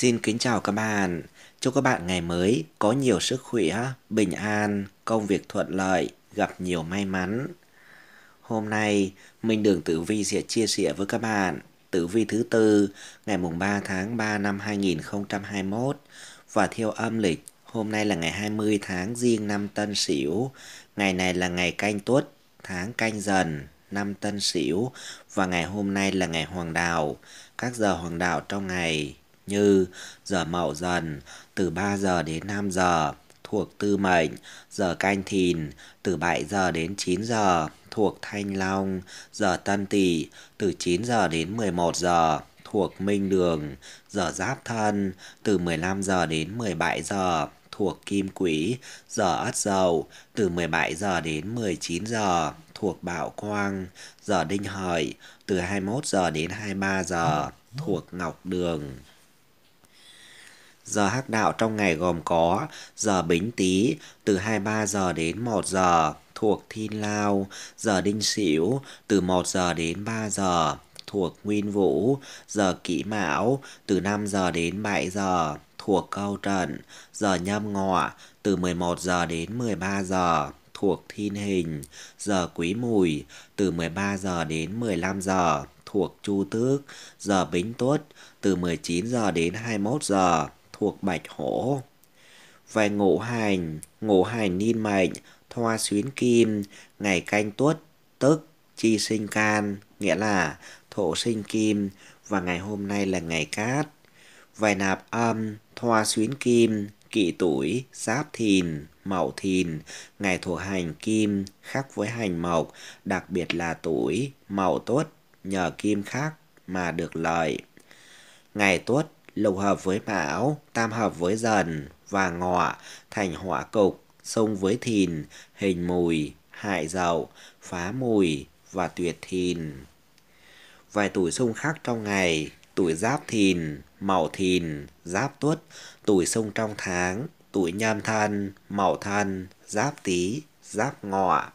Xin kính chào các bạn. Chúc các bạn ngày mới có nhiều sức khỏe, bình an, công việc thuận lợi, gặp nhiều may mắn. Hôm nay, Minh Đường Tử Vi sẽ chia sẻ với các bạn Tử Vi thứ tư ngày mùng 3 tháng 3 năm 2021 và theo âm lịch hôm nay là ngày 20 tháng riêng năm Tân Sửu. Ngày này là ngày canh tuất, tháng canh dần, năm Tân Sửu và ngày hôm nay là ngày Hoàng đạo. Các giờ Hoàng đạo trong ngày như giờ mậu dần từ 3 giờ đến 5 giờ thuộc tư mệnh, giờ canh thìn từ 7 giờ đến 9 giờ thuộc thanh long, giờ tân tỵ từ 9 giờ đến 11 giờ thuộc minh đường, giờ giáp thân từ 15 giờ đến 17 giờ thuộc kim quỹ, giờ ất dậu từ 17 giờ đến 19 giờ thuộc bạo quang, giờ đinh hợi từ 21 giờ đến 23 giờ thuộc ngọc đường. Giờ hắc đạo trong ngày gồm có giờ bính tý từ 23 giờ đến 1 giờ thuộc thiên lao, giờ đinh sửu từ 1 giờ đến 3 giờ thuộc nguyên vũ, giờ kỷ mão từ 5 giờ đến 7 giờ thuộc câu trận, giờ nhâm ngọ từ 11 giờ đến 13 giờ thuộc thiên hình, giờ quý mùi từ 13 giờ đến 15 giờ thuộc chu tước, giờ bính tuất từ 19 giờ đến 21 giờ thuộc bạch hổ. Về ngũ hành, ngũ hành niên mệnh, thoa xuyến kim, ngày canh tuất, tức, chi sinh can, nghĩa là thổ sinh kim, và ngày hôm nay là ngày cát. Về nạp âm, thoa xuyến kim, kỷ tuổi, giáp thìn, mậu thìn, ngày thuộc hành kim, khác với hành mộc, đặc biệt là tuổi, mậu tuất, nhờ kim khắc mà được lợi. Ngày tuất lục hợp với mão, tam hợp với dần và ngọ thành hỏa cục, xung với thìn, hình mùi, hại dậu, phá mùi và tuyệt thìn. Vài tuổi xung khác trong ngày, tuổi giáp thìn, mậu thìn, giáp tuất, tuổi xung trong tháng, tuổi nhâm thân, mậu thân, giáp tý, giáp ngọ.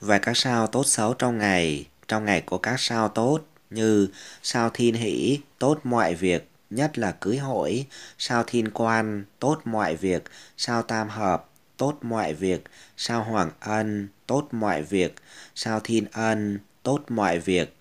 Và các sao tốt xấu trong ngày, trong ngày có các sao tốt như sao thiên hỷ, tốt mọi việc, nhất là cưới hỏi, sao thiên quan, tốt mọi việc, sao tam hợp, tốt mọi việc, sao hoàng ân, tốt mọi việc, sao thiên ân, tốt mọi việc.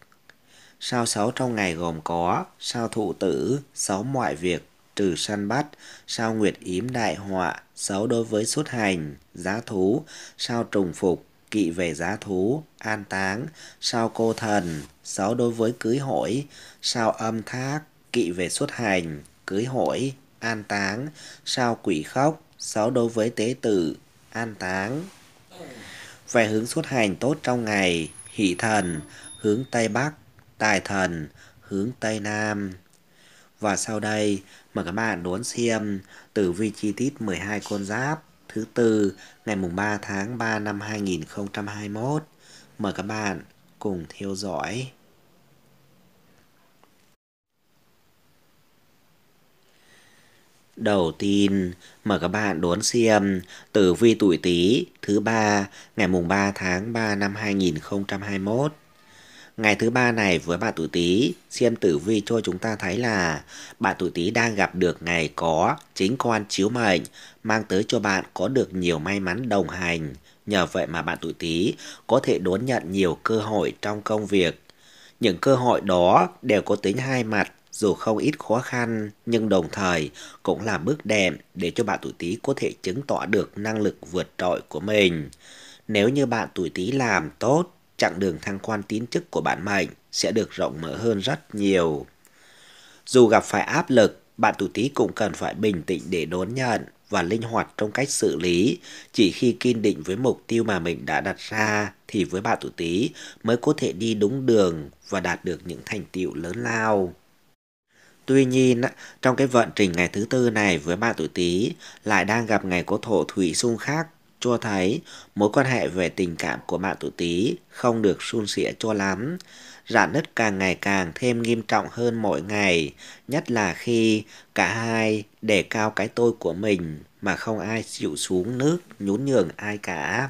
Sao xấu trong ngày gồm có, sao thụ tử, xấu mọi việc, trừ săn bắt, sao nguyệt yếm đại họa, xấu đối với xuất hành, giá thú, sao trùng phục, kỵ về giá thú, an táng, sao cô thần, xấu đối với cưới hỏi, sao âm thác, kỵ về xuất hành, cưới hỏi, an táng, sao quỷ khóc, sáu đối với tế tử, an táng. Về hướng xuất hành tốt trong ngày, hỷ thần, hướng Tây Bắc, tài thần, hướng Tây Nam. Và sau đây, mời các bạn đón xem tử vi chi tiết 12 con giáp thứ tư ngày mùng 3 tháng 3 năm 2021. Mời các bạn cùng theo dõi. đầu tiên mời các bạn đón xem tử vi tuổi Tý thứ ba ngày mùng 3 tháng 3 năm 2021. Ngày thứ ba này với bạn tuổi Tý, xem tử vi cho chúng ta thấy là bạn tuổi Tý đang gặp được ngày có chính quan chiếu mệnh, mang tới cho bạn có được nhiều may mắn đồng hành. Nhờ vậy mà bạn tuổi Tý có thể đón nhận nhiều cơ hội trong công việc. Những cơ hội đó đều có tính hai mặt dù không ít khó khăn nhưng đồng thời cũng là bước đệm để cho bạn tuổi Tý có thể chứng tỏ được năng lực vượt trội của mình. Nếu như bạn tuổi Tý làm tốt, chặng đường thăng quan tiến chức của bạn mệnh sẽ được rộng mở hơn rất nhiều. Dù gặp phải áp lực, bạn tuổi Tý cũng cần phải bình tĩnh để đón nhận và linh hoạt trong cách xử lý. Chỉ khi kiên định với mục tiêu mà mình đã đặt ra thì với bạn tuổi Tý mới có thể đi đúng đường và đạt được những thành tiệu lớn lao. Tuy nhiên, trong cái vận trình ngày thứ tư này với bạn tuổi Tý lại đang gặp ngày có thổ thủy xung khắc cho thấy mối quan hệ về tình cảm của bạn tuổi Tý không được suôn sẻ cho lắm. Rạn nứt càng ngày càng thêm nghiêm trọng hơn mỗi ngày, nhất là khi cả hai đề cao cái tôi của mình mà không ai chịu xuống nước nhún nhường ai cả.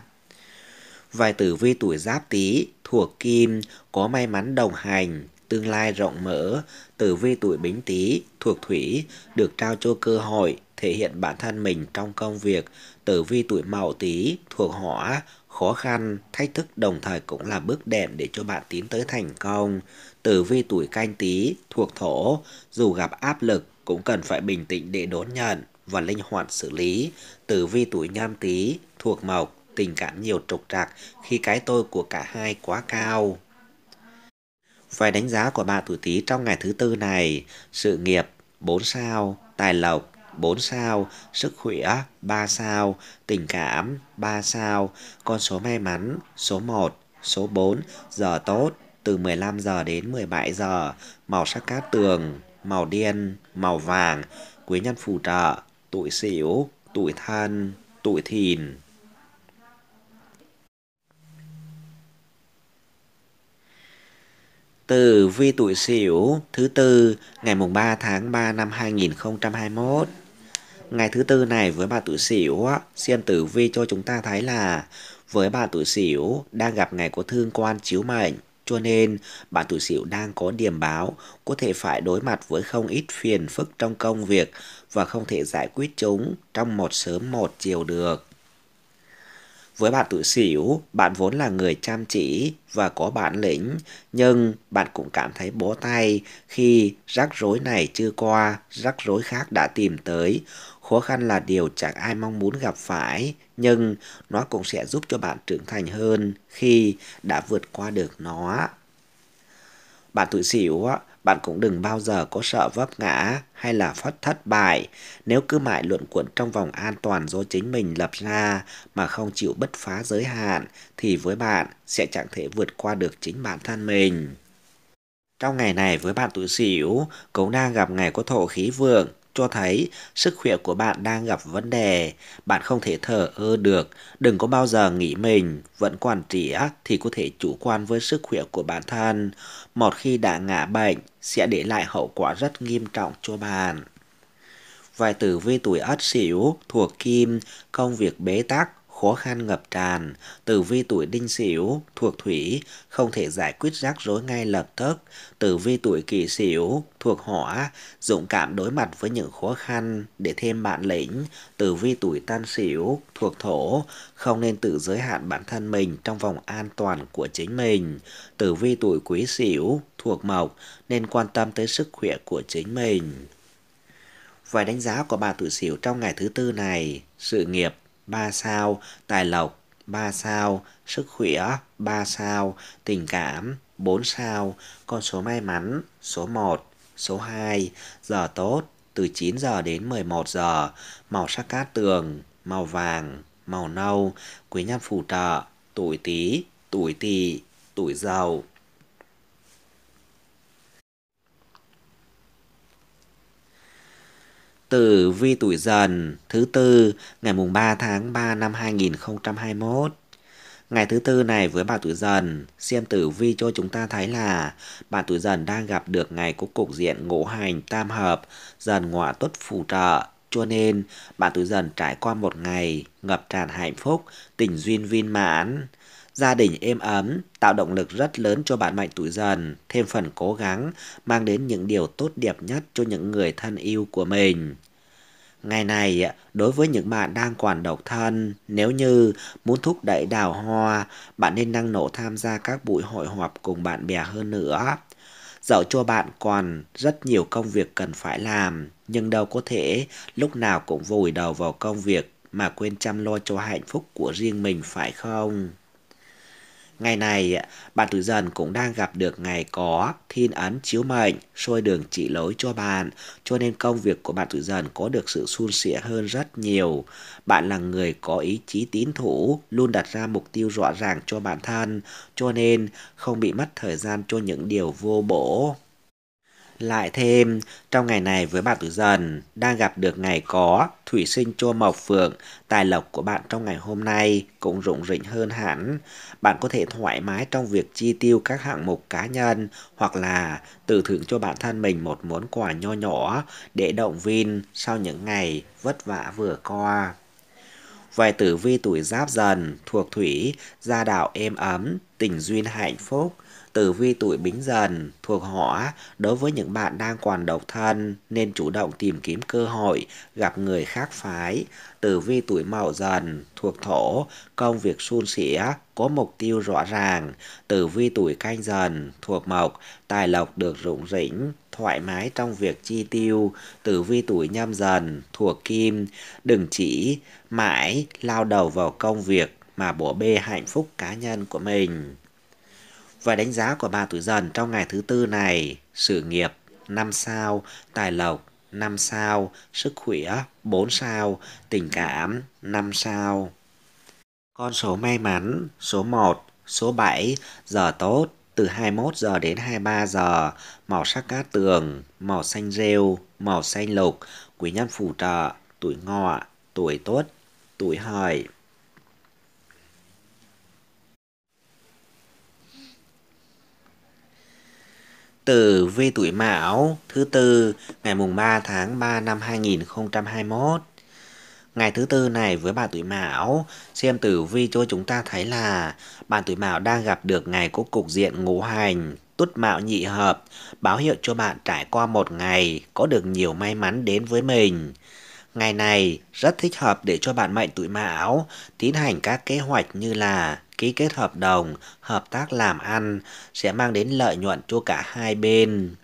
Vài tử vi tuổi giáp tý thuộc kim có may mắn đồng hành tương lai rộng mở, tử vi tuổi bính tý thuộc thủy, được trao cho cơ hội thể hiện bản thân mình trong công việc, tử vi tuổi mậu tý thuộc hỏa, khó khăn, thách thức đồng thời cũng là bước đệm để cho bạn tiến tới thành công. Tử vi tuổi canh tý thuộc thổ, dù gặp áp lực cũng cần phải bình tĩnh để đón nhận và linh hoạt xử lý. Tử vi tuổi nhâm tý thuộc mộc, tình cảm nhiều trục trặc khi cái tôi của cả hai quá cao. Phải đánh giá của bạn tuổi Tý trong ngày thứ tư này, sự nghiệp 4 sao, tài lộc 4 sao, sức khỏe 3 sao, tình cảm 3 sao, con số may mắn số 1, số 4, giờ tốt từ 15 giờ đến 17 giờ, màu sắc cát tường, màu đen, màu vàng, quý nhân phù trợ, tuổi sửu, tuổi thân, tuổi thìn. Từ vi tuổi sửu thứ tư ngày mùng 3 tháng 3 năm 2021. Ngày thứ tư này với bà tuổi sửu, xem tử vi cho chúng ta thấy là với bà tuổi sửu đang gặp ngày có thương quan chiếu mệnh, cho nên bạn tuổi sửu đang có điểm báo có thể phải đối mặt với không ít phiền phức trong công việc và không thể giải quyết chúng trong một sớm một chiều được. Với bạn tuổi sửu, bạn vốn là người chăm chỉ và có bản lĩnh, nhưng bạn cũng cảm thấy bó tay khi rắc rối này chưa qua, rắc rối khác đã tìm tới. Khó khăn là điều chẳng ai mong muốn gặp phải, nhưng nó cũng sẽ giúp cho bạn trưởng thành hơn khi đã vượt qua được nó. Bạn tuổi sửu bạn cũng đừng bao giờ có sợ vấp ngã hay là phát thất bại nếu cứ mãi luận cuộn trong vòng an toàn do chính mình lập ra mà không chịu bứt phá giới hạn thì với bạn sẽ chẳng thể vượt qua được chính bản thân mình. Trong ngày này với bạn tuổi Sửu cũng đang gặp ngày có thổ khí vượng cho thấy sức khỏe của bạn đang gặp vấn đề, bạn không thể thở ơ được, đừng có bao giờ nghĩ mình vẫn còn trẻ thì có thể chủ quan với sức khỏe của bản thân, một khi đã ngã bệnh sẽ để lại hậu quả rất nghiêm trọng cho bạn. Vài tử vi tuổi Ất Sửu thuộc Kim, công việc bế tắc, khó khăn ngập tràn, tử vi tuổi đinh sửu thuộc thủy không thể giải quyết rắc rối ngay lập tức, tử vi tuổi kỷ sửu thuộc hỏa dũng cảm đối mặt với những khó khăn để thêm bản lĩnh, tử vi tuổi Tân sửu thuộc thổ không nên tự giới hạn bản thân mình trong vòng an toàn của chính mình, tử vi tuổi quý sửu thuộc mộc nên quan tâm tới sức khỏe của chính mình. Vài đánh giá của bà tuổi sửu trong ngày thứ tư này, sự nghiệp 3 sao, tài lộc 3 sao, sức khỏe 3 sao, tình cảm 4 sao, con số may mắn số 1, số 2, giờ tốt từ 9 giờ đến 11 giờ, màu sắc cát tường, màu vàng, màu nâu, quý nhân phù trợ, tuổi tí, tuổi tỵ, tuổi dầu. tử vi tuổi dần thứ tư ngày mùng 3 tháng 3 năm 2021. Ngày thứ tư này với bà tuổi dần, xem tử vi cho chúng ta thấy là bạn tuổi dần đang gặp được ngày có cục diện ngũ hành tam hợp, dần ngọa tuất phù trợ. Cho nên, bạn tuổi dần trải qua một ngày ngập tràn hạnh phúc, tình duyên viên mãn, Gia đình êm ấm, tạo động lực rất lớn cho bạn Mạnh tuổi dần, thêm phần cố gắng, mang đến những điều tốt đẹp nhất cho những người thân yêu của mình. Ngày này, đối với những bạn đang còn độc thân, nếu như muốn thúc đẩy đào hoa, bạn nên năng nổ tham gia các buổi hội họp cùng bạn bè hơn nữa. Dẫu cho bạn còn rất nhiều công việc cần phải làm, nhưng đâu có thể lúc nào cũng vùi đầu vào công việc mà quên chăm lo cho hạnh phúc của riêng mình phải không? Ngày này, bạn tuổi dần cũng đang gặp được ngày có thiên ấn chiếu mệnh, soi đường chỉ lối cho bạn, cho nên công việc của bạn tuổi dần có được sự suôn sẻ hơn rất nhiều. Bạn là người có ý chí tín thủ, luôn đặt ra mục tiêu rõ ràng cho bản thân, cho nên không bị mất thời gian cho những điều vô bổ. Lại thêm, trong ngày này với bạn tuổi dần, đang gặp được ngày có, thủy sinh chua mộc phượng, tài lộc của bạn trong ngày hôm nay cũng rụng rỉnh hơn hẳn. Bạn có thể thoải mái trong việc chi tiêu các hạng mục cá nhân hoặc là tự thưởng cho bản thân mình một món quà nho nhỏ để động viên sau những ngày vất vả vừa qua. Vài tử vi tuổi giáp dần, thuộc thủy, gia đạo êm ấm, tình duyên hạnh phúc – tử vi tuổi bính dần thuộc hỏa đối với những bạn đang còn độc thân nên chủ động tìm kiếm cơ hội gặp người khác phái. Tử vi tuổi mậu dần thuộc thổ công việc suôn sẻ có mục tiêu rõ ràng. Tử vi tuổi canh dần thuộc mộc tài lộc được rụng rỉnh thoải mái trong việc chi tiêu. Tử vi tuổi nhâm dần thuộc kim đừng chỉ mãi lao đầu vào công việc mà bỏ bê hạnh phúc cá nhân của mình. Và đánh giá của bà tuổi dần trong ngày thứ tư này, sự nghiệp 5 sao, tài lộc 5 sao, sức khỏe 4 sao, tình cảm 5 sao. Con số may mắn số 1, số 7, giờ tốt từ 21 giờ đến 23 giờ, màu sắc cát tường, màu xanh rêu, màu xanh lục, quý nhân phù trợ, tuổi ngọ, tuổi tuất, tuổi hợi. tử vi tuổi Mão thứ tư ngày mùng 3 tháng 3 năm 2021. Ngày thứ tư này với bạn tuổi Mão, xem tử vi cho chúng ta thấy là bạn tuổi Mão đang gặp được ngày có cục diện ngũ hành, tuất mão nhị hợp, báo hiệu cho bạn trải qua một ngày có được nhiều may mắn đến với mình. Ngày này rất thích hợp để cho bạn mệnh tuổi Mão tiến hành các kế hoạch như là ký kết hợp đồng, hợp tác làm ăn sẽ mang đến lợi nhuận cho cả hai bên.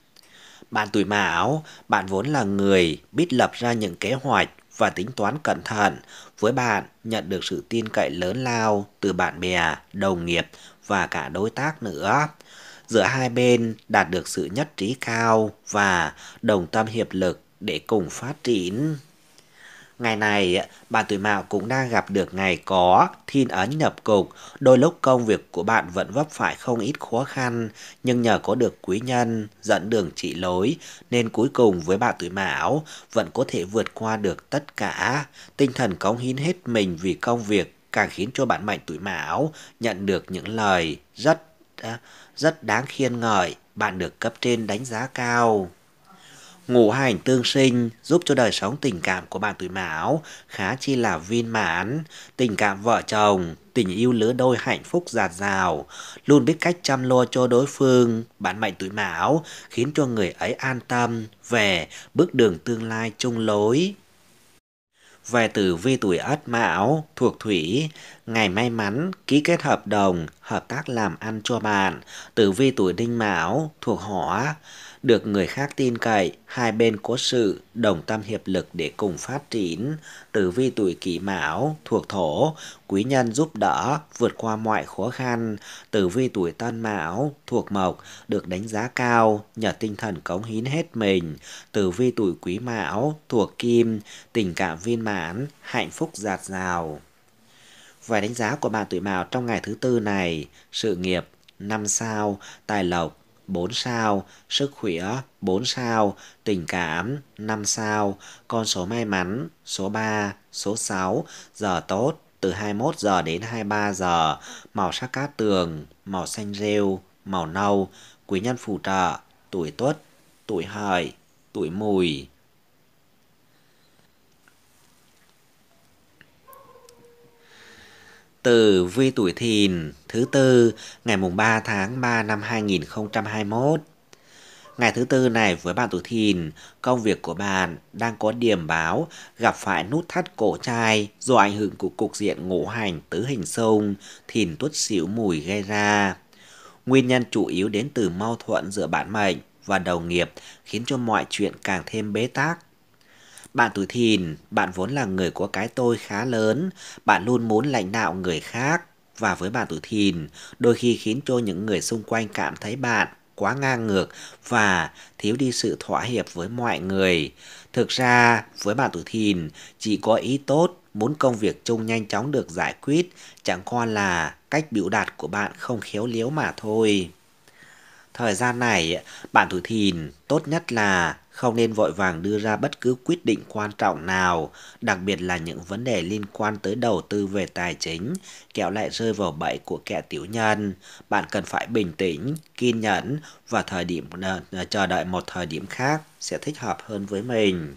Bạn tuổi Mão, bạn vốn là người biết lập ra những kế hoạch và tính toán cẩn thận, với bạn nhận được sự tin cậy lớn lao từ bạn bè, đồng nghiệp và cả đối tác nữa. Giữa hai bên đạt được sự nhất trí cao và đồng tâm hiệp lực để cùng phát triển. Ngày này, bạn tuổi mạo cũng đang gặp được ngày có, thiên ấn nhập cục. Đôi lúc công việc của bạn vẫn vấp phải không ít khó khăn, nhưng nhờ có được quý nhân, dẫn đường chỉ lối, nên cuối cùng với bạn tuổi mão vẫn có thể vượt qua được tất cả. Tinh thần cống hiến hết mình vì công việc càng khiến cho bạn mạnh tuổi mão nhận được những lời rất à, rất đáng khiên ngợi, bạn được cấp trên đánh giá cao ngũ hành tương sinh giúp cho đời sống tình cảm của bạn tuổi mão khá chi là viên mãn, tình cảm vợ chồng, tình yêu lứa đôi hạnh phúc giạt rào, luôn biết cách chăm lo cho đối phương, bạn mệnh tuổi mão khiến cho người ấy an tâm về bước đường tương lai chung lối. Về tử vi tuổi Ất Mão thuộc Thủy, ngày may mắn ký kết hợp đồng, hợp tác làm ăn cho bạn. Tử vi tuổi Đinh Mão thuộc Hỏa, được người khác tin cậy, hai bên có sự, đồng tâm hiệp lực để cùng phát triển, tử vi tuổi kỷ mão, thuộc thổ, quý nhân giúp đỡ, vượt qua mọi khó khăn, tử vi tuổi tân mão, thuộc mộc, được đánh giá cao, nhờ tinh thần cống hiến hết mình, tử vi tuổi quý mão, thuộc kim, tình cảm viên mãn, hạnh phúc giạt rào. Vài đánh giá của bạn tuổi mão trong ngày thứ tư này, sự nghiệp, năm sao, tài lộc, 4 sao, sức khỏe 4 sao, tình cảm 5 sao, con số may mắn số 3, số 6, giờ tốt từ 21 giờ đến 23 giờ, màu sắc cát tường, màu xanh rêu, màu nâu, quý nhân phù trợ, tuổi tuất, tuổi hợi, tuổi mùi. từ vi tuổi thìn thứ tư ngày mùng 3 tháng 3 năm 2021. Ngày thứ tư này với bạn tuổi thìn, công việc của bạn đang có điểm báo gặp phải nút thắt cổ chai do ảnh hưởng của cục diện ngũ hành tứ hình sông thìn tuất xỉu mùi gây ra. Nguyên nhân chủ yếu đến từ mâu thuẫn giữa bản mệnh và đầu nghiệp khiến cho mọi chuyện càng thêm bế tắc bạn tuổi thìn, bạn vốn là người có cái tôi khá lớn, bạn luôn muốn lãnh đạo người khác. Và với bạn tuổi thìn, đôi khi khiến cho những người xung quanh cảm thấy bạn quá ngang ngược và thiếu đi sự thỏa hiệp với mọi người. Thực ra, với bạn tuổi thìn, chỉ có ý tốt, muốn công việc chung nhanh chóng được giải quyết, chẳng qua là cách biểu đạt của bạn không khéo léo mà thôi. Thời gian này, bạn tuổi thìn tốt nhất là không nên vội vàng đưa ra bất cứ quyết định quan trọng nào, đặc biệt là những vấn đề liên quan tới đầu tư về tài chính, kẹo lại rơi vào bẫy của kẻ tiểu nhân. Bạn cần phải bình tĩnh, kiên nhẫn và thời điểm ờ, ờ, chờ đợi một thời điểm khác sẽ thích hợp hơn với mình.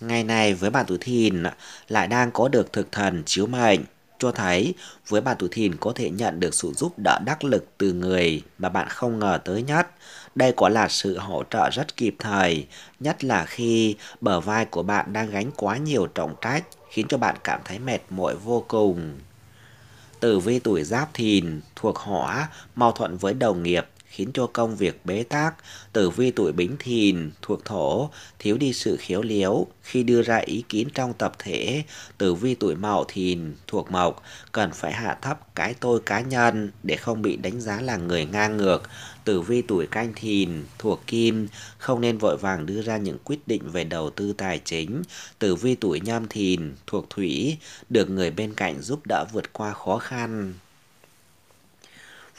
Ngày này với bạn tuổi thìn lại đang có được thực thần chiếu mệnh cho thấy với bạn tuổi thìn có thể nhận được sự giúp đỡ đắc lực từ người mà bạn không ngờ tới nhất. Đây quả là sự hỗ trợ rất kịp thời, nhất là khi bờ vai của bạn đang gánh quá nhiều trọng trách, khiến cho bạn cảm thấy mệt mỏi vô cùng. Tử vi tuổi giáp thìn thuộc hỏa, mâu thuẫn với đồng nghiệp, khiến cho công việc bế tắc, tử vi tuổi bính thìn thuộc thổ, thiếu đi sự khiếu léo khi đưa ra ý kiến trong tập thể, tử vi tuổi mậu thìn thuộc mộc, cần phải hạ thấp cái tôi cá nhân để không bị đánh giá là người ngang ngược, tử vi tuổi canh thìn thuộc kim, không nên vội vàng đưa ra những quyết định về đầu tư tài chính, tử vi tuổi nhâm thìn thuộc thủy, được người bên cạnh giúp đỡ vượt qua khó khăn.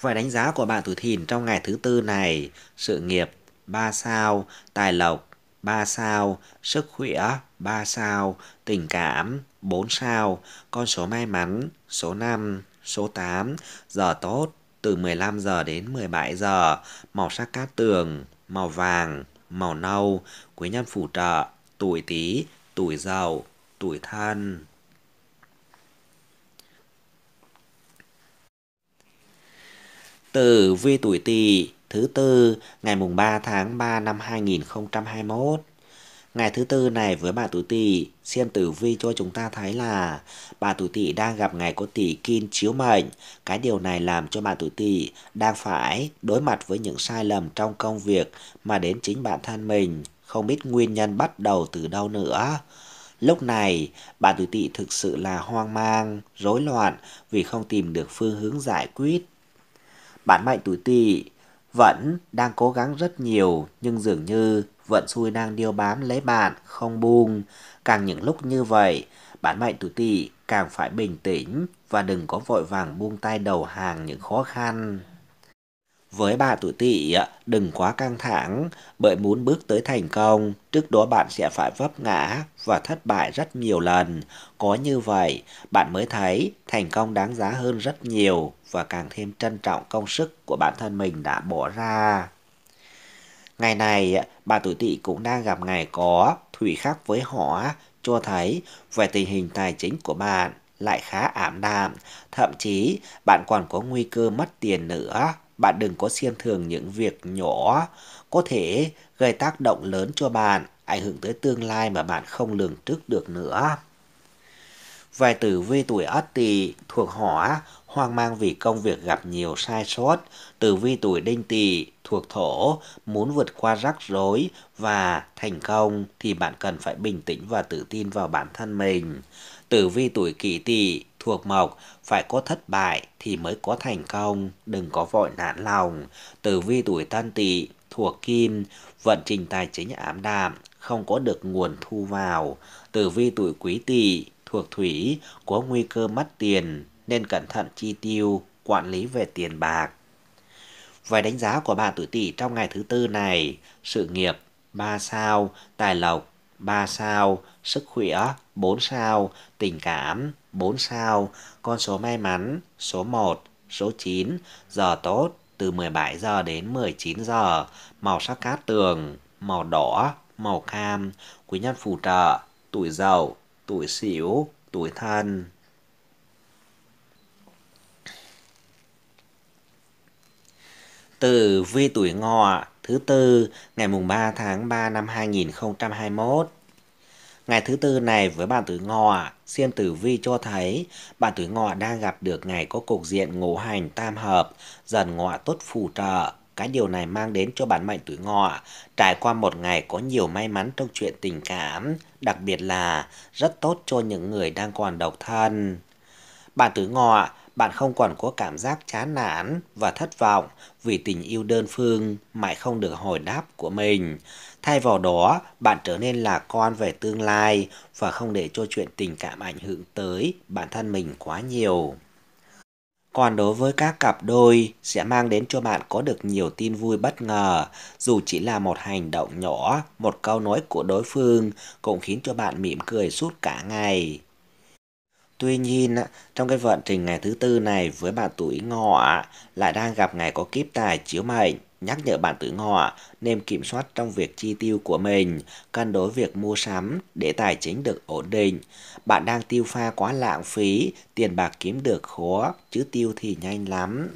Vậy đánh giá của bạn tuổi thìn trong ngày thứ tư này, sự nghiệp 3 sao, tài lộc 3 sao, sức khỏe 3 sao, tình cảm 4 sao, con số may mắn số 5, số 8, giờ tốt từ 15 giờ đến 17 giờ, màu sắc cát tường, màu vàng, màu nâu, quý nhân phù trợ, tuổi tý, tuổi dậu, tuổi thân. Tử vi tuổi Tỵ thứ tư ngày mùng 3 tháng 3 năm 2021. Ngày thứ tư này với bà tuổi Tỵ, xem tử vi cho chúng ta thấy là bà tuổi Tỵ đang gặp ngày có tỷ Kim chiếu mệnh. Cái điều này làm cho bà tuổi Tỵ đang phải đối mặt với những sai lầm trong công việc mà đến chính bản thân mình không biết nguyên nhân bắt đầu từ đâu nữa. Lúc này, bà tuổi Tỵ thực sự là hoang mang, rối loạn vì không tìm được phương hướng giải quyết Bản mệnh tuổi tỵ vẫn đang cố gắng rất nhiều nhưng dường như vận xui đang điêu bám lấy bạn không buông. Càng những lúc như vậy, bản mệnh tuổi tỵ càng phải bình tĩnh và đừng có vội vàng buông tay đầu hàng những khó khăn. Với bà tuổi tỵ, đừng quá căng thẳng, bởi muốn bước tới thành công, trước đó bạn sẽ phải vấp ngã và thất bại rất nhiều lần. Có như vậy, bạn mới thấy thành công đáng giá hơn rất nhiều và càng thêm trân trọng công sức của bản thân mình đã bỏ ra. Ngày này, bà tuổi tỵ cũng đang gặp ngày có thủy khắc với hỏa, cho thấy về tình hình tài chính của bạn lại khá ảm đạm, thậm chí bạn còn có nguy cơ mất tiền nữa bạn đừng có xem thường những việc nhỏ có thể gây tác động lớn cho bạn, ảnh hưởng tới tương lai mà bạn không lường trước được nữa. Vài tử vi tuổi Ất Tỵ thuộc Hỏa, hoang mang vì công việc gặp nhiều sai sót. Tử vi tuổi Đinh Tỵ thuộc Thổ, muốn vượt qua rắc rối và thành công thì bạn cần phải bình tĩnh và tự tin vào bản thân mình. Tử vi tuổi Kỷ Tỵ thuộc mộc, phải có thất bại thì mới có thành công, đừng có vội nản lòng. Tử vi tuổi tân tỵ thuộc kim, vận trình tài chính ảm đạm, không có được nguồn thu vào. Tử vi tuổi quý tỵ thuộc thủy, có nguy cơ mất tiền nên cẩn thận chi tiêu, quản lý về tiền bạc. Vài đánh giá của bạn tuổi tỵ trong ngày thứ tư này, sự nghiệp 3 sao, tài lộc 3 sao, sức khỏe 4 sao, tình cảm 4 sao, con số may mắn, số 1, số 9, giờ tốt, từ 17 giờ đến 19 giờ, màu sắc cát tường, màu đỏ, màu cam, quý nhân phù trợ, tuổi dậu, tuổi sửu, tuổi thân. Từ vi tuổi ngọ thứ tư ngày mùng 3 tháng 3 năm 2021 Ngày thứ tư này với bạn tuổi ngọ, Xiêm tử vi cho thấy bạn tuổi ngọ đang gặp được ngày có cục diện ngũ hành tam hợp, dần ngọ tốt phù trợ. Cái điều này mang đến cho bản mệnh tuổi ngọ trải qua một ngày có nhiều may mắn trong chuyện tình cảm, đặc biệt là rất tốt cho những người đang còn độc thân. Bạn tuổi ngọ bạn không còn có cảm giác chán nản và thất vọng vì tình yêu đơn phương mãi không được hồi đáp của mình. Thay vào đó, bạn trở nên là con về tương lai và không để cho chuyện tình cảm ảnh hưởng tới bản thân mình quá nhiều. Còn đối với các cặp đôi, sẽ mang đến cho bạn có được nhiều tin vui bất ngờ, dù chỉ là một hành động nhỏ, một câu nói của đối phương cũng khiến cho bạn mỉm cười suốt cả ngày. Tuy nhiên, trong cái vận trình ngày thứ tư này với bạn tuổi ngọ lại đang gặp ngày có kiếp tài chiếu mệnh, nhắc nhở bản tử ngọ nên kiểm soát trong việc chi tiêu của mình, cân đối việc mua sắm để tài chính được ổn định. Bạn đang tiêu pha quá lãng phí, tiền bạc kiếm được khó, chứ tiêu thì nhanh lắm.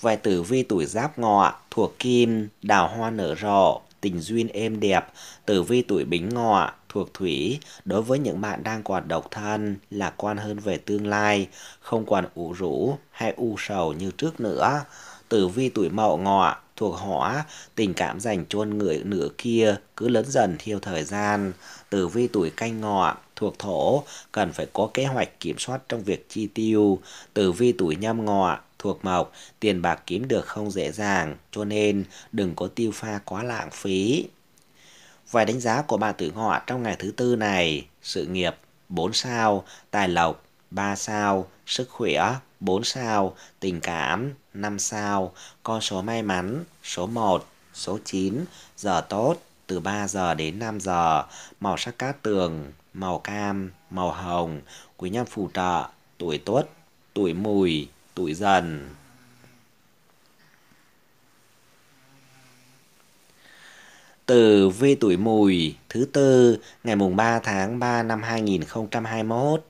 Vài tử vi tuổi giáp ngọ, thuộc kim, đào hoa nở rộ, tình duyên êm đẹp, tử vi tuổi bính ngọ, thuộc thủy, đối với những bạn đang còn độc thân, lạc quan hơn về tương lai, không còn ủ rũ hay u sầu như trước nữa tử vi tuổi mậu ngọ thuộc hỏa, tình cảm dành cho người nửa kia cứ lớn dần theo thời gian. Tử vi tuổi canh ngọ thuộc thổ, cần phải có kế hoạch kiểm soát trong việc chi tiêu. Tử vi tuổi nhâm ngọ thuộc mộc, tiền bạc kiếm được không dễ dàng, cho nên đừng có tiêu pha quá lãng phí. Vài đánh giá của bạn tử ngọ trong ngày thứ tư này, sự nghiệp 4 sao, tài lộc 3 sao, sức khỏe 4 sao, tình cảm 5 sao, con số may mắn, số 1, số 9, giờ tốt, từ 3 giờ đến 5 giờ, màu sắc cát tường, màu cam, màu hồng, quý nhân phù trợ, tuổi tuất, tuổi mùi, tuổi dần. Từ vi tuổi mùi thứ tư ngày mùng 3 tháng 3 năm 2021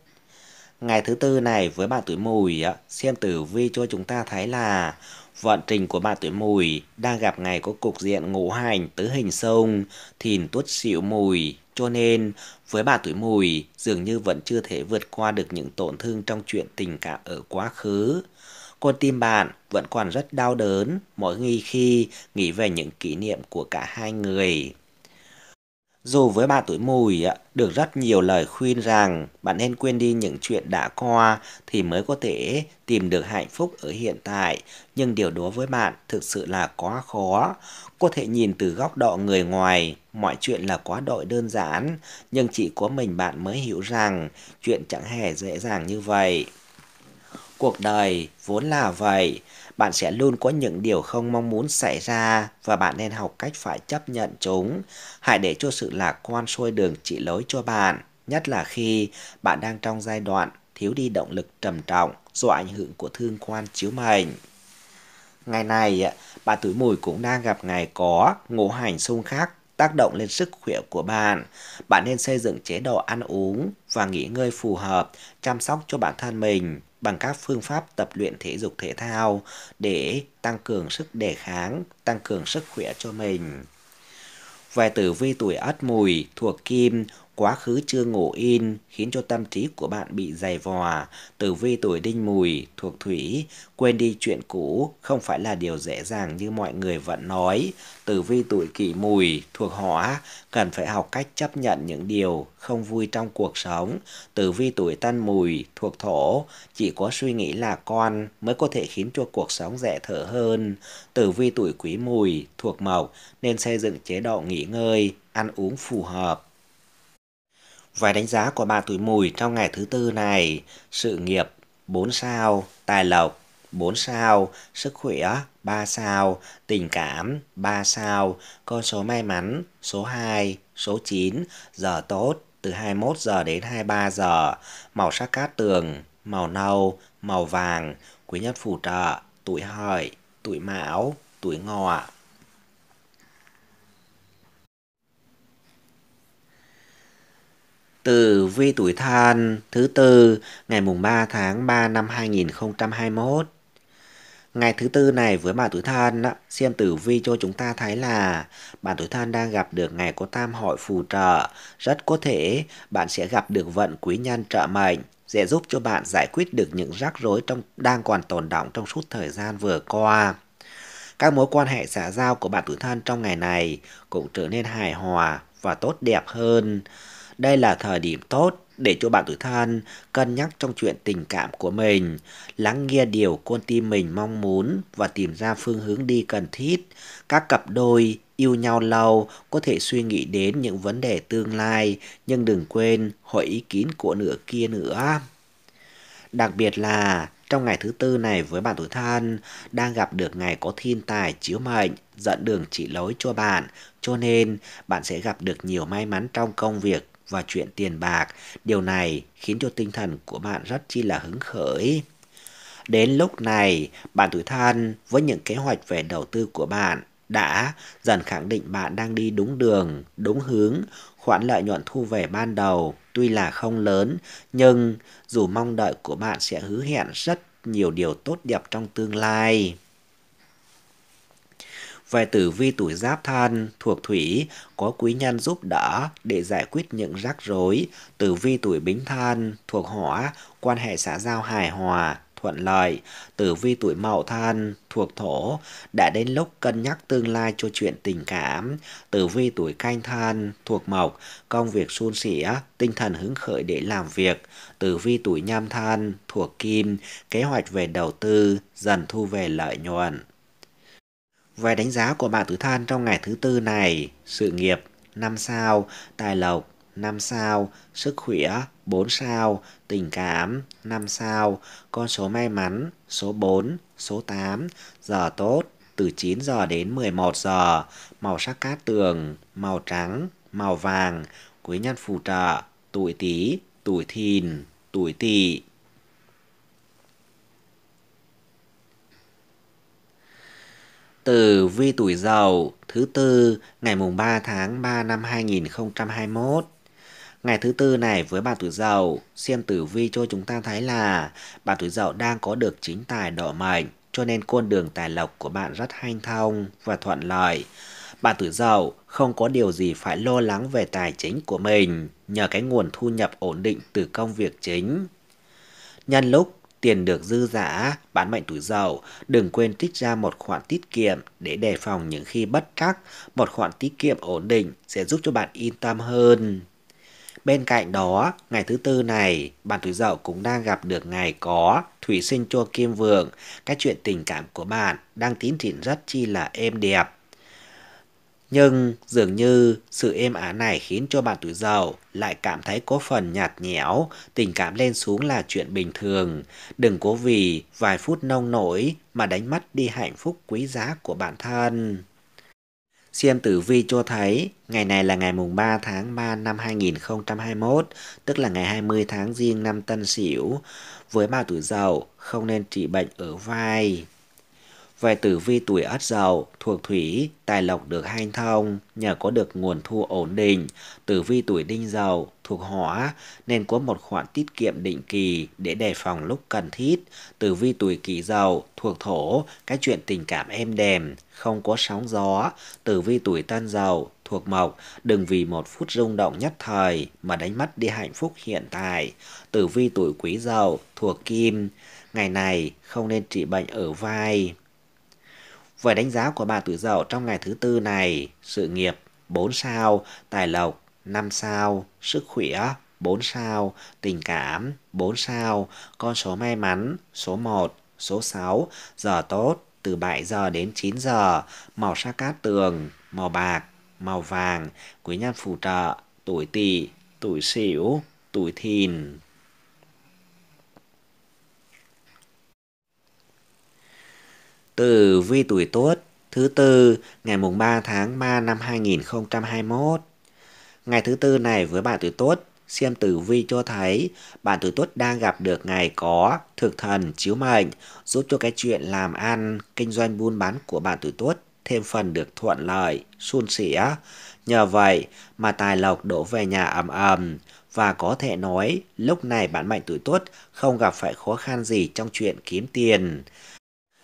Ngày thứ tư này với bạn tuổi mùi, xem tử vi cho chúng ta thấy là vận trình của bạn tuổi mùi đang gặp ngày có cục diện ngũ hành tứ hình sông, thìn tuất xịu mùi. Cho nên, với bạn tuổi mùi, dường như vẫn chưa thể vượt qua được những tổn thương trong chuyện tình cảm ở quá khứ. Con tim bạn vẫn còn rất đau đớn mỗi khi nghĩ về những kỷ niệm của cả hai người. Dù với bạn tuổi mùi được rất nhiều lời khuyên rằng bạn nên quên đi những chuyện đã qua thì mới có thể tìm được hạnh phúc ở hiện tại, nhưng điều đó với bạn thực sự là quá khó. Có thể nhìn từ góc độ người ngoài, mọi chuyện là quá đội đơn giản, nhưng chỉ có mình bạn mới hiểu rằng chuyện chẳng hề dễ dàng như vậy. Cuộc đời vốn là vậy, bạn sẽ luôn có những điều không mong muốn xảy ra và bạn nên học cách phải chấp nhận chúng. Hãy để cho sự lạc quan xuôi đường chỉ lối cho bạn, nhất là khi bạn đang trong giai đoạn thiếu đi động lực trầm trọng do ảnh hưởng của thương quan chiếu mệnh. Ngày này, bạn tuổi mùi cũng đang gặp ngày có ngũ hành xung khắc tác động lên sức khỏe của bạn. Bạn nên xây dựng chế độ ăn uống và nghỉ ngơi phù hợp, chăm sóc cho bản thân mình bằng các phương pháp tập luyện thể dục thể thao để tăng cường sức đề kháng, tăng cường sức khỏe cho mình. Vài tử vi tuổi Ất Mùi thuộc kim Quá khứ chưa ngủ in khiến cho tâm trí của bạn bị dày vò, tử vi tuổi đinh mùi, thuộc thủy, quên đi chuyện cũ không phải là điều dễ dàng như mọi người vẫn nói. Tử vi tuổi kỷ mùi, thuộc hỏa, cần phải học cách chấp nhận những điều không vui trong cuộc sống. Tử vi tuổi tân mùi, thuộc thổ, chỉ có suy nghĩ là con mới có thể khiến cho cuộc sống dễ thở hơn. Tử vi tuổi quý mùi, thuộc mộc, nên xây dựng chế độ nghỉ ngơi, ăn uống phù hợp Vài đánh giá của bạn tuổi mùi trong ngày thứ tư này, sự nghiệp 4 sao, tài lộc 4 sao, sức khỏe 3 sao, tình cảm 3 sao, con số may mắn số 2, số 9, giờ tốt từ 21 giờ đến 23 giờ, màu sắc cát tường, màu nâu, màu vàng, quý nhân phù trợ, tuổi hợi, tuổi mão, tuổi ngọ. tử vi tuổi Thân thứ tư ngày mùng 3 tháng 3 năm 2021. Ngày thứ tư này với bà tuổi Thân xem tử vi cho chúng ta thấy là bạn tuổi Thân đang gặp được ngày có tam hội phù trợ, rất có thể bạn sẽ gặp được vận quý nhân trợ mệnh sẽ giúp cho bạn giải quyết được những rắc rối trong đang còn tồn động trong suốt thời gian vừa qua. Các mối quan hệ xã giao của bạn tuổi thân trong ngày này cũng trở nên hài hòa và tốt đẹp hơn. Đây là thời điểm tốt để cho bạn tuổi thân cân nhắc trong chuyện tình cảm của mình, lắng nghe điều con tim mình mong muốn và tìm ra phương hướng đi cần thiết. Các cặp đôi yêu nhau lâu có thể suy nghĩ đến những vấn đề tương lai, nhưng đừng quên hỏi ý kiến của nửa kia nữa. Đặc biệt là trong ngày thứ tư này với bạn tuổi thân đang gặp được ngày có thiên tài chiếu mệnh dẫn đường chỉ lối cho bạn cho nên bạn sẽ gặp được nhiều may mắn trong công việc và chuyện tiền bạc. Điều này khiến cho tinh thần của bạn rất chi là hứng khởi. Đến lúc này, bạn tuổi thân với những kế hoạch về đầu tư của bạn đã dần khẳng định bạn đang đi đúng đường, đúng hướng, khoản lợi nhuận thu về ban đầu tuy là không lớn nhưng dù mong đợi của bạn sẽ hứa hẹn rất nhiều điều tốt đẹp trong tương lai. Về tử vi tuổi giáp than thuộc thủy có quý nhân giúp đỡ để giải quyết những rắc rối. Tử vi tuổi bính than thuộc hỏa quan hệ xã giao hài hòa thuận lợi. Tử vi tuổi mậu than thuộc thổ đã đến lúc cân nhắc tương lai cho chuyện tình cảm. Tử vi tuổi canh than thuộc mộc công việc suôn sẻ tinh thần hứng khởi để làm việc. Tử vi tuổi nhâm than thuộc kim kế hoạch về đầu tư dần thu về lợi nhuận. Về đánh giá của bạn tử thân trong ngày thứ tư này, sự nghiệp 5 sao, tài lộc 5 sao, sức khỏe 4 sao, tình cảm 5 sao, con số may mắn số 4, số 8, giờ tốt từ 9 giờ đến 11 giờ, màu sắc cát tường, màu trắng, màu vàng, quý nhân phù trợ, tuổi tí, tuổi thìn, tuổi tỵ. tử vi tuổi dậu thứ tư ngày mùng 3 tháng 3 năm 2021. Ngày thứ tư này với bà tuổi dậu, xem tử vi cho chúng ta thấy là bà tuổi dậu đang có được chính tài độ mệnh, cho nên con đường tài lộc của bạn rất hanh thông và thuận lợi. Bà tuổi dậu không có điều gì phải lo lắng về tài chính của mình nhờ cái nguồn thu nhập ổn định từ công việc chính. Nhân lúc tiền được dư giả, bán mạnh tuổi dầu, đừng quên tích ra một khoản tiết kiệm để đề phòng những khi bất trắc. Một khoản tiết kiệm ổn định sẽ giúp cho bạn yên tâm hơn. Bên cạnh đó, ngày thứ tư này, bạn tuổi dậu cũng đang gặp được ngày có thủy sinh cho kim vượng. Các chuyện tình cảm của bạn đang tiến triển rất chi là êm đẹp. Nhưng dường như sự êm ả này khiến cho bạn tuổi giàu lại cảm thấy có phần nhạt nhẽo, tình cảm lên xuống là chuyện bình thường. Đừng cố vì vài phút nông nổi mà đánh mất đi hạnh phúc quý giá của bản thân. Xem tử vi cho thấy, ngày này là ngày mùng 3 tháng 3 năm 2021, tức là ngày 20 tháng riêng năm Tân Sửu. Với bà tuổi giàu, không nên trị bệnh ở vai. Về tử vi tuổi ất dậu, thuộc thủy, tài lộc được hanh thông, nhờ có được nguồn thu ổn định. Tử vi tuổi đinh dậu, thuộc hỏa, nên có một khoản tiết kiệm định kỳ để đề phòng lúc cần thiết. Tử vi tuổi kỷ dậu, thuộc thổ, các chuyện tình cảm êm đềm, không có sóng gió. Tử vi tuổi tân dậu, thuộc mộc, đừng vì một phút rung động nhất thời mà đánh mất đi hạnh phúc hiện tại. Tử vi tuổi quý dậu, thuộc kim, ngày này không nên trị bệnh ở vai với đánh giá của bà tuổi dậu trong ngày thứ tư này, sự nghiệp 4 sao, tài lộc 5 sao, sức khỏe 4 sao, tình cảm 4 sao, con số may mắn số 1, số 6, giờ tốt từ 7 giờ đến 9 giờ, màu sắc cát tường, màu bạc, màu vàng, quý nhân phù trợ, tuổi tỵ, tuổi sửu, tuổi thìn. Tử vi tuổi tốt thứ tư ngày mùng 3 tháng 3 năm 2021. Ngày thứ tư này với bạn tuổi tốt xem tử vi cho thấy bạn tuổi Tuất đang gặp được ngày có thực thần chiếu mệnh, giúp cho cái chuyện làm ăn, kinh doanh buôn bán của bạn tuổi Tuất thêm phần được thuận lợi, suôn sẻ. Nhờ vậy mà tài lộc đổ về nhà ầm ầm và có thể nói lúc này bạn mệnh tuổi Tuất không gặp phải khó khăn gì trong chuyện kiếm tiền.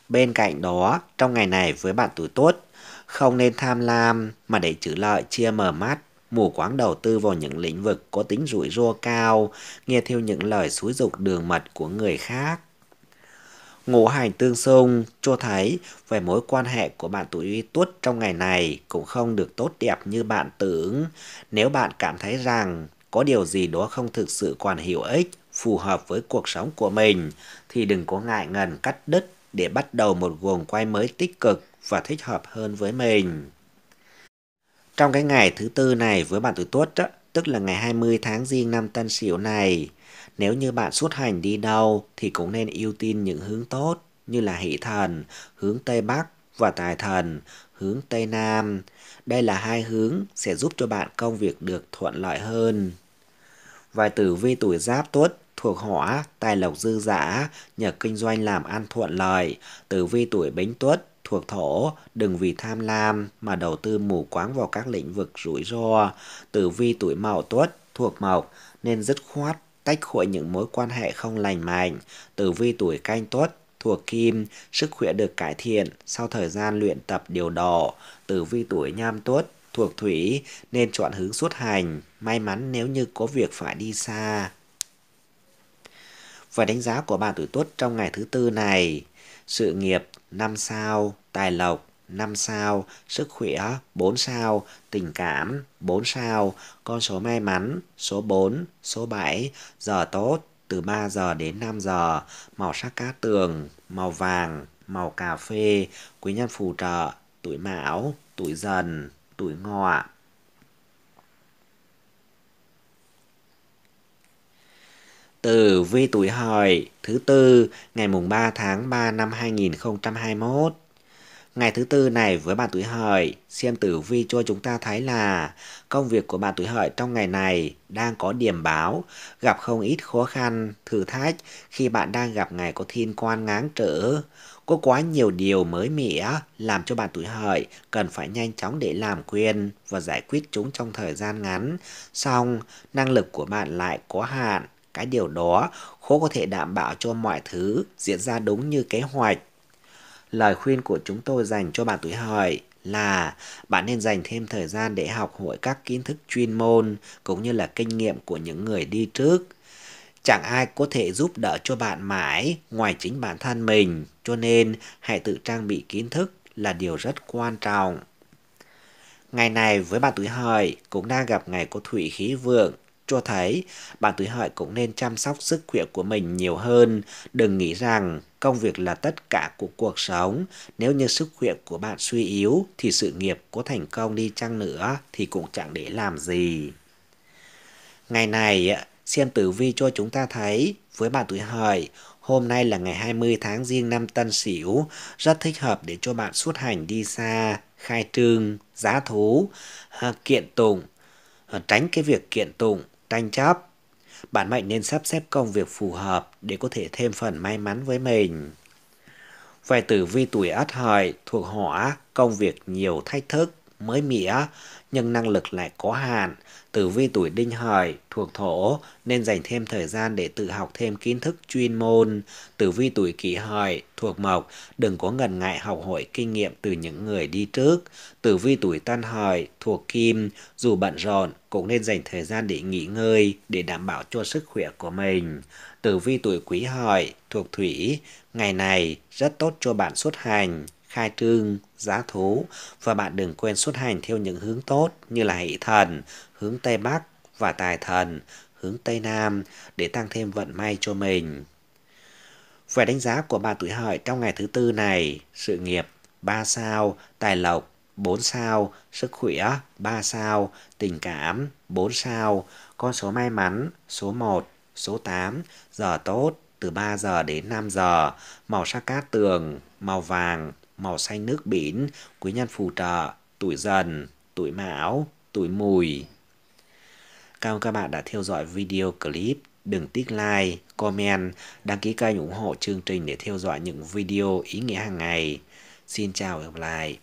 Bên cạnh đó, trong ngày này với bạn tuổi tốt, không nên tham lam mà để chữ lợi chia mở mắt, mù quáng đầu tư vào những lĩnh vực có tính rủi ro cao, nghe theo những lời xúi dục đường mật của người khác. Ngũ hành tương xung cho thấy về mối quan hệ của bạn tuổi tuất trong ngày này cũng không được tốt đẹp như bạn tưởng. Nếu bạn cảm thấy rằng có điều gì đó không thực sự còn hữu ích, phù hợp với cuộc sống của mình thì đừng có ngại ngần cắt đứt để bắt đầu một guồng quay mới tích cực và thích hợp hơn với mình. Trong cái ngày thứ tư này với bạn tuổi tuất, tức là ngày 20 tháng giêng năm Tân Sửu này, nếu như bạn xuất hành đi đâu thì cũng nên ưu tiên những hướng tốt như là hỷ thần, hướng Tây Bắc và tài thần, hướng Tây Nam. Đây là hai hướng sẽ giúp cho bạn công việc được thuận lợi hơn. Vài tử vi tuổi giáp tuất thuộc hỏa tài lộc dư dả, nhờ kinh doanh làm ăn thuận lợi, tử vi tuổi bính tuất thuộc thổ, đừng vì tham lam mà đầu tư mù quáng vào các lĩnh vực rủi ro. Tử vi tuổi mậu tuất thuộc mộc nên dứt khoát tách khỏi những mối quan hệ không lành mạnh. Tử vi tuổi canh tuất thuộc kim, sức khỏe được cải thiện sau thời gian luyện tập điều độ. Tử vi tuổi nhâm tuất thuộc thủy nên chọn hướng xuất hành. May mắn nếu như có việc phải đi xa. Và đánh giá của bạn tuổi tuất trong ngày thứ tư này, sự nghiệp 5 sao, tài lộc 5 sao, sức khỏe 4 sao, tình cảm 4 sao, con số may mắn số 4, số 7, giờ tốt từ 3 giờ đến 5 giờ, màu sắc cá tường, màu vàng, màu cà phê, quý nhân phù trợ, tuổi mão, tuổi dần, tuổi ngọ. tử vi tuổi hợi thứ tư ngày mùng 3 tháng 3 năm 2021. Ngày thứ tư này với bạn tuổi hợi, xem tử vi cho chúng ta thấy là công việc của bạn tuổi hợi trong ngày này đang có điểm báo, gặp không ít khó khăn, thử thách khi bạn đang gặp ngày có thiên quan ngáng trở. Có quá nhiều điều mới mẻ làm cho bạn tuổi hợi cần phải nhanh chóng để làm quên và giải quyết chúng trong thời gian ngắn. Xong, năng lực của bạn lại có hạn cái điều đó khó có thể đảm bảo cho mọi thứ diễn ra đúng như kế hoạch. Lời khuyên của chúng tôi dành cho bạn tuổi hợi là bạn nên dành thêm thời gian để học hỏi các kiến thức chuyên môn cũng như là kinh nghiệm của những người đi trước. Chẳng ai có thể giúp đỡ cho bạn mãi ngoài chính bản thân mình, cho nên hãy tự trang bị kiến thức là điều rất quan trọng. Ngày này với bạn tuổi hợi cũng đang gặp ngày có thủy khí vượng cho thấy bạn tuổi hợi cũng nên chăm sóc sức khỏe của mình nhiều hơn. Đừng nghĩ rằng công việc là tất cả của cuộc sống. Nếu như sức khỏe của bạn suy yếu thì sự nghiệp có thành công đi chăng nữa thì cũng chẳng để làm gì. Ngày này, xem tử vi cho chúng ta thấy với bạn tuổi hợi Hôm nay là ngày 20 tháng riêng năm Tân Sửu, rất thích hợp để cho bạn xuất hành đi xa, khai trương, giá thú, à, kiện tụng. À, tránh cái việc kiện tụng tranh chấp. Bạn mệnh nên sắp xếp công việc phù hợp để có thể thêm phần may mắn với mình. Về tử vi tuổi ất hợi thuộc hỏa, công việc nhiều thách thức, mới mẻ, nhưng năng lực lại có hạn. Tử vi tuổi đinh hợi thuộc thổ nên dành thêm thời gian để tự học thêm kiến thức chuyên môn. Tử vi tuổi kỷ hợi thuộc mộc đừng có ngần ngại học hỏi kinh nghiệm từ những người đi trước. Tử vi tuổi tân hợi thuộc kim dù bận rộn cũng nên dành thời gian để nghỉ ngơi để đảm bảo cho sức khỏe của mình. Tử vi tuổi quý hợi thuộc thủy ngày này rất tốt cho bạn xuất hành khai trương, giá thú và bạn đừng quên xuất hành theo những hướng tốt như là hỷ thần, hướng Tây Bắc và tài thần, hướng Tây Nam để tăng thêm vận may cho mình. Về đánh giá của bạn tuổi hợi trong ngày thứ tư này, sự nghiệp 3 sao, tài lộc 4 sao, sức khỏe 3 sao, tình cảm 4 sao, con số may mắn số 1, số 8, giờ tốt từ 3 giờ đến 5 giờ, màu sắc cát tường, màu vàng, màu xanh nước biển, quý nhân phù trợ, tuổi dần, tuổi mão, tuổi mùi. Cảm ơn các bạn đã theo dõi video clip. Đừng tiếc like, comment, đăng ký kênh ủng hộ chương trình để theo dõi những video ý nghĩa hàng ngày. Xin chào và hẹn gặp lại.